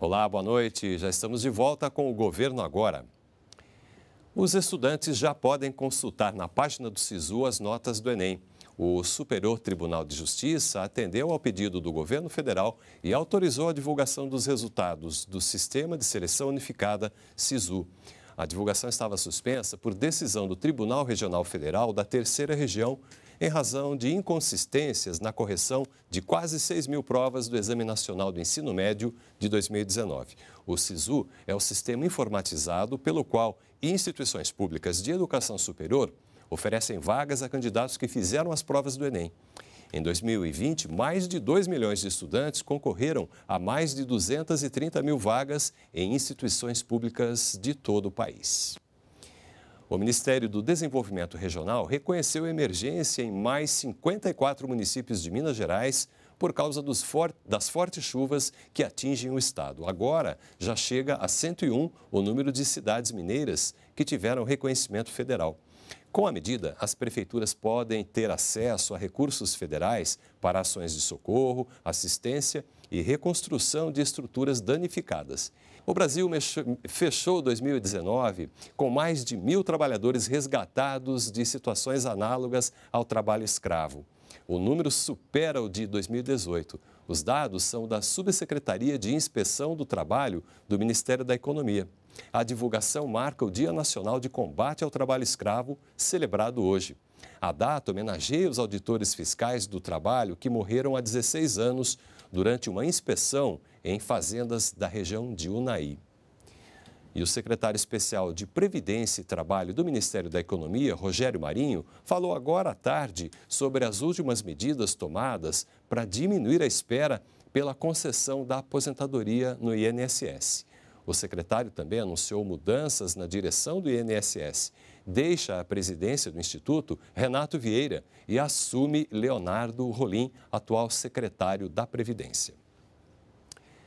Olá, boa noite. Já estamos de volta com o Governo Agora. Os estudantes já podem consultar na página do SISU as notas do Enem. O Superior Tribunal de Justiça atendeu ao pedido do governo federal e autorizou a divulgação dos resultados do Sistema de Seleção Unificada, SISU. A divulgação estava suspensa por decisão do Tribunal Regional Federal da Terceira Região em razão de inconsistências na correção de quase 6 mil provas do Exame Nacional do Ensino Médio de 2019. O SISU é o sistema informatizado pelo qual instituições públicas de educação superior oferecem vagas a candidatos que fizeram as provas do Enem. Em 2020, mais de 2 milhões de estudantes concorreram a mais de 230 mil vagas em instituições públicas de todo o país. O Ministério do Desenvolvimento Regional reconheceu emergência em mais 54 municípios de Minas Gerais por causa for das fortes chuvas que atingem o estado. Agora, já chega a 101 o número de cidades mineiras que tiveram reconhecimento federal. Com a medida, as prefeituras podem ter acesso a recursos federais para ações de socorro, assistência e reconstrução de estruturas danificadas. O Brasil fechou 2019 com mais de mil trabalhadores resgatados de situações análogas ao trabalho escravo. O número supera o de 2018. Os dados são da Subsecretaria de Inspeção do Trabalho do Ministério da Economia. A divulgação marca o Dia Nacional de Combate ao Trabalho Escravo, celebrado hoje. A data homenageia os auditores fiscais do trabalho que morreram há 16 anos durante uma inspeção em fazendas da região de Unai. E o secretário especial de Previdência e Trabalho do Ministério da Economia, Rogério Marinho, falou agora à tarde sobre as últimas medidas tomadas para diminuir a espera pela concessão da aposentadoria no INSS. O secretário também anunciou mudanças na direção do INSS. Deixa a presidência do Instituto Renato Vieira e assume Leonardo Rolim, atual secretário da Previdência.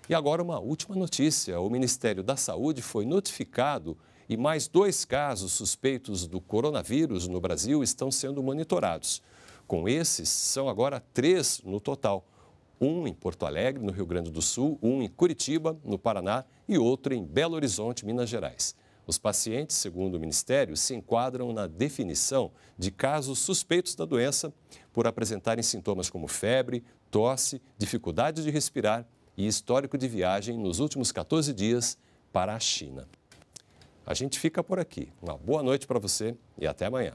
E agora uma última notícia: o Ministério da Saúde foi notificado e mais dois casos suspeitos do coronavírus no Brasil estão sendo monitorados. Com esses, são agora três no total um em Porto Alegre, no Rio Grande do Sul, um em Curitiba, no Paraná e outro em Belo Horizonte, Minas Gerais. Os pacientes, segundo o Ministério, se enquadram na definição de casos suspeitos da doença por apresentarem sintomas como febre, tosse, dificuldade de respirar e histórico de viagem nos últimos 14 dias para a China. A gente fica por aqui. Uma boa noite para você e até amanhã.